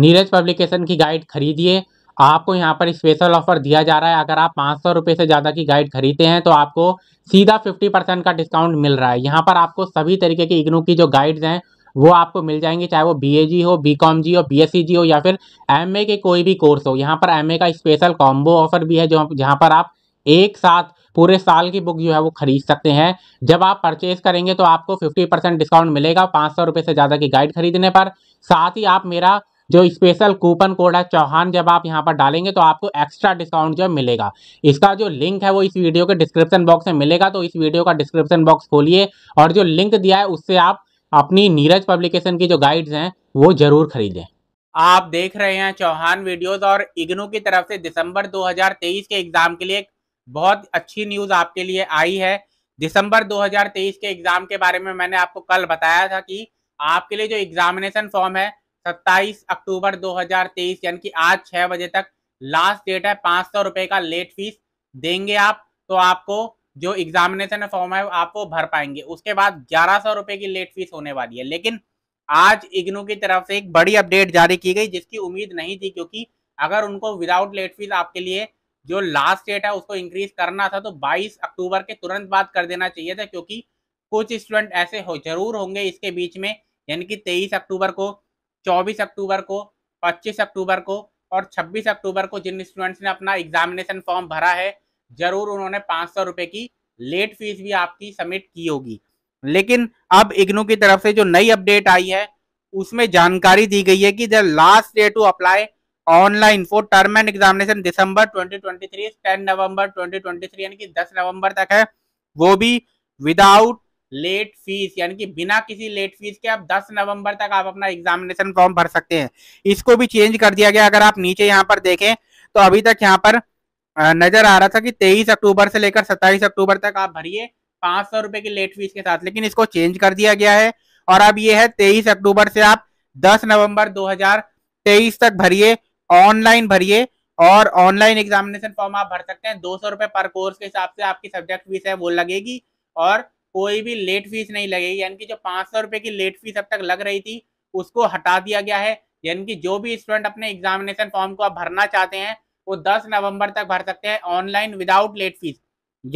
Neeraj publication की guide खरीदिए आपको यहाँ पर स्पेशल ऑफर दिया जा रहा है अगर आप पाँच सौ रुपये से ज़्यादा की गाइड खरीदते हैं तो आपको सीधा फिफ्टी परसेंट का डिस्काउंट मिल रहा है यहाँ पर आपको सभी तरीके की इग्नू की जो गाइड्स हैं वो आपको मिल जाएंगे चाहे वो बी ए जी हो बी कॉम जी हो बी एस सी जी हो या फिर एम ए के कोई भी कोर्स हो यहाँ पर एम ए का स्पेशल कॉम्बो ऑफर भी है जो जहाँ पर आप एक साथ पूरे साल की बुक जो है वो खरीद सकते हैं जब आप परचेज करेंगे तो आपको 50 परसेंट डिस्काउंट मिलेगा पाँच सौ रुपये से ज़्यादा की गाइड खरीदने पर साथ ही आप मेरा जो स्पेशल कूपन कोड है चौहान जब आप यहाँ पर डालेंगे तो आपको एक्स्ट्रा डिस्काउंट जो मिलेगा इसका जो लिंक है वो इस वीडियो के डिस्क्रिप्शन बॉक्स में मिलेगा तो इस वीडियो का डिस्क्रिप्शन बॉक्स खोलिए और जो लिंक दिया है उससे आप अपनी नीरज पब्लिकेशन की जो गाइड्स हैं वो जरूर खरीदें आप देख रहे हैं चौहान वीडियोस और इग्नू की तरफ से दिसंबर 2023 के एग्जाम के लिए बहुत अच्छी न्यूज आपके लिए आई है दिसंबर 2023 के एग्जाम के बारे में मैंने आपको कल बताया था कि आपके लिए जो एग्जामिनेशन फॉर्म है सत्ताईस अक्टूबर 2023 यानी कि आज छह बजे तक लास्ट डेट है पांच सौ रुपए का लेट फीस देंगे आप तो आपको जो एग्जामिनेशन फॉर्म है आप वो भर पाएंगे उसके बाद ग्यारह सौ रुपए की लेट फीस होने वाली है लेकिन आज इग्नू की तरफ से एक बड़ी अपडेट जारी की गई जिसकी उम्मीद नहीं थी क्योंकि अगर उनको विदाउट लेट फीस आपके लिए जो लास्ट डेट है उसको इंक्रीज करना था तो 22 अक्टूबर के तुरंत बाद कर देना चाहिए था क्योंकि कुछ स्टूडेंट ऐसे हो जरूर होंगे इसके बीच में यानी कि 23 अक्टूबर को चौबीस अक्टूबर को पच्चीस अक्टूबर को और छब्बीस अक्टूबर को जिन स्टूडेंट्स ने अपना एग्जामिनेशन फॉर्म भरा है जरूर उन्होंने पाँच सौ रुपये की लेट फीस भी आपकी सबमिट की होगी लेकिन अब इग्नू की तरफ से जो नई अपडेट आई है उसमें जानकारी दी गई है कि the last day to apply online for term end examination दिसंबर 2023 10 ट्वेंटी थ्री यानी कि 10 नवंबर तक है वो भी विदाउट लेट फीस यानी कि बिना किसी लेट फीस के आप 10 नवंबर तक आप अपना एग्जामिनेशन फॉर्म भर सकते हैं इसको भी चेंज कर दिया गया अगर आप नीचे यहाँ पर देखें तो अभी तक यहाँ पर नजर आ रहा था कि 23 अक्टूबर से लेकर 27 अक्टूबर तक आप भरिए पांच सौ रुपए की लेट फीस के साथ लेकिन इसको चेंज कर दिया गया है और अब ये है तेईस अक्टूबर से आप दस नवंबर दो तक भरिए ऑनलाइन भरिए और ऑनलाइन एग्जामिनेशन फॉर्म आप भर सकते हैं दो सौ रुपए पर कोर्स के हिसाब से आपकी सब्जेक्ट फीस है वो लगेगी और कोई भी लेट फीस नहीं लगेगी यानी कि जो पाँच सौ रुपए की लेट फीस अब तक लग रही थी उसको हटा दिया गया है यानी कि जो भी स्टूडेंट अपने एग्जामिनेशन फॉर्म को आप भरना चाहते हैं वो 10 नवंबर तक भर सकते हैं ऑनलाइन विदाउट लेट फीस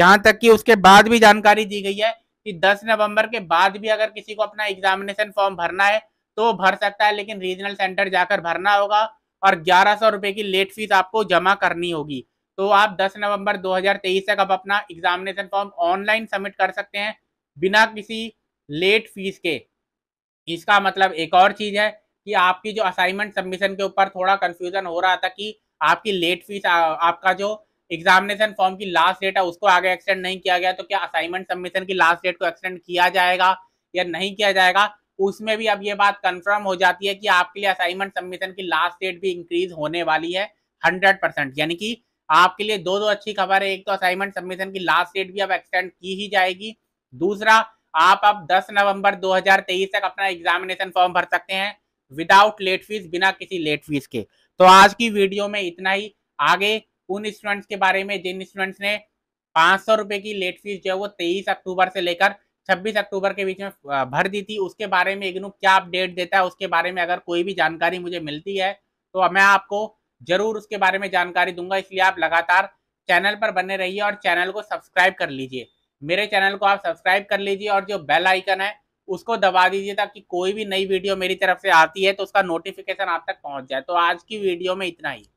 यहाँ तक कि उसके बाद भी जानकारी दी गई है कि 10 नवंबर के बाद भी अगर किसी को अपना एग्जामिनेशन फॉर्म भरना है तो भर सकता है लेकिन रीजनल सेंटर जाकर भरना होगा और ग्यारह सौ रुपए की लेट फीस आपको जमा करनी होगी तो आप 10 नवंबर 2023 तक आप अपना एग्जामिनेशन फॉर्म ऑनलाइन सबमिट कर सकते हैं बिना किसी लेट फीस के इसका मतलब एक और चीज़ है कि आपकी जो असाइनमेंट सबमिशन के ऊपर थोड़ा कन्फ्यूज़न हो रहा था कि आपकी लेट फीस आ, आपका जो एग्जामिनेशन फॉर्म की लास्ट डेट है उसको आगे एक्सटेंड नहीं किया गया तो क्या असाइनमेंट सबमिशन की लास्ट डेट को एक्सटेंड किया जाएगा या नहीं किया जाएगा उसमें भी अब ये बात कंफर्म हो जाती है कि आपके लिए असाइनमेंट सबमिशन की लास्ट डेट भी इंक्रीज होने वाली है हंड्रेड परसेंट यानी कि आपके लिए दो दो अच्छी खबर है एक तो असाइनमेंट सबमिशन की लास्ट डेट भी अब एक्सटेंड की ही जाएगी दूसरा आप अब 10 नवंबर 2023 तक अपना एग्जामिनेशन फॉर्म भर सकते हैं विदाउट लेट फीस बिना किसी लेट फीस के तो आज की वीडियो में इतना ही आगे उन स्टूडेंट्स के बारे में जिन स्टूडेंट्स ने पाँच सौ की लेट फीस जो है वो तेईस अक्टूबर से लेकर छब्बीस अक्टूबर के बीच में भर दी थी उसके बारे में इग्नू क्या अपडेट देता है उसके बारे में अगर कोई भी जानकारी मुझे मिलती है तो मैं आपको जरूर उसके बारे में जानकारी दूंगा इसलिए आप लगातार चैनल पर बने रहिए और चैनल को सब्सक्राइब कर लीजिए मेरे चैनल को आप सब्सक्राइब कर लीजिए और जो बेल आइकन है उसको दबा दीजिए ताकि कोई भी नई वीडियो मेरी तरफ से आती है तो उसका नोटिफिकेशन आप तक पहुंच जाए तो आज की वीडियो में इतना ही